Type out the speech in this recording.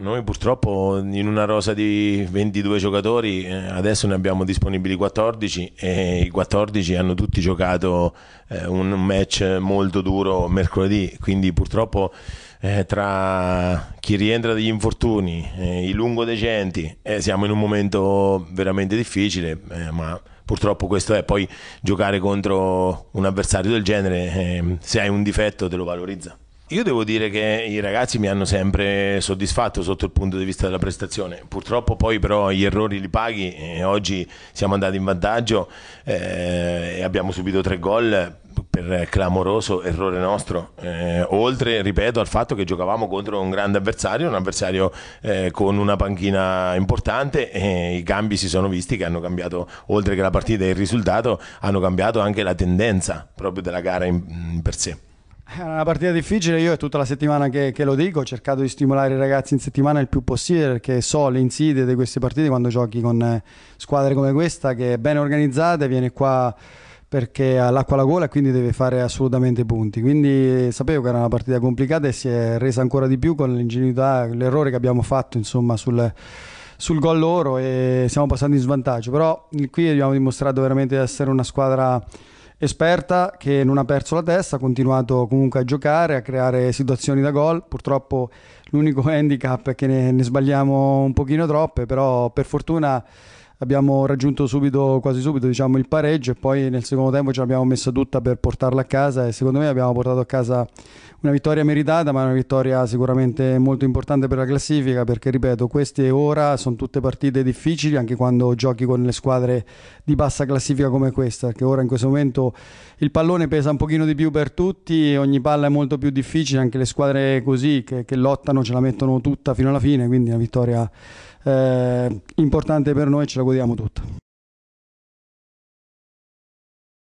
Noi purtroppo in una rosa di 22 giocatori eh, adesso ne abbiamo disponibili 14 e i 14 hanno tutti giocato eh, un match molto duro mercoledì, quindi purtroppo eh, tra chi rientra dagli infortuni, eh, i lungo decenti, eh, siamo in un momento veramente difficile, eh, ma purtroppo questo è, poi giocare contro un avversario del genere, se hai un difetto te lo valorizza. Io devo dire che i ragazzi mi hanno sempre soddisfatto sotto il punto di vista della prestazione, purtroppo poi però gli errori li paghi e oggi siamo andati in vantaggio eh, e abbiamo subito tre gol per clamoroso errore nostro, eh, oltre, ripeto, al fatto che giocavamo contro un grande avversario, un avversario eh, con una panchina importante e i cambi si sono visti che hanno cambiato, oltre che la partita e il risultato, hanno cambiato anche la tendenza proprio della gara in, in per sé. È una partita difficile, io è tutta la settimana che, che, lo dico, ho cercato di stimolare i ragazzi in settimana il più possibile perché so le insidie di queste partite quando giochi con eh, squadre come questa che è ben organizzata e viene qua perché ha l'acqua alla gola e quindi deve fare assolutamente punti. Quindi eh, sapevo che era una partita complicata e si è resa ancora di più con l'ingenuità, l'errore che abbiamo fatto insomma, sul, sul gol loro e siamo passati in svantaggio. Però qui abbiamo dimostrato veramente di essere una squadra esperta che non ha perso la testa, ha continuato comunque a giocare, a creare situazioni da gol. Purtroppo l'unico handicap è che ne, ne sbagliamo un pochino troppe, però per fortuna abbiamo raggiunto subito, quasi subito diciamo, il pareggio e poi nel secondo tempo ce l'abbiamo messa tutta per portarla a casa e secondo me abbiamo portato a casa una vittoria meritata, ma una vittoria sicuramente molto importante per la classifica perché, ripeto, queste ora sono tutte partite difficili anche quando giochi con le squadre di bassa classifica come questa, che ora in questo momento il pallone pesa un pochino di più per tutti, ogni palla è molto più difficile, anche le squadre così che, che lottano ce la mettono tutta fino alla fine, quindi una vittoria eh, importante per noi e ce la godiamo tutta.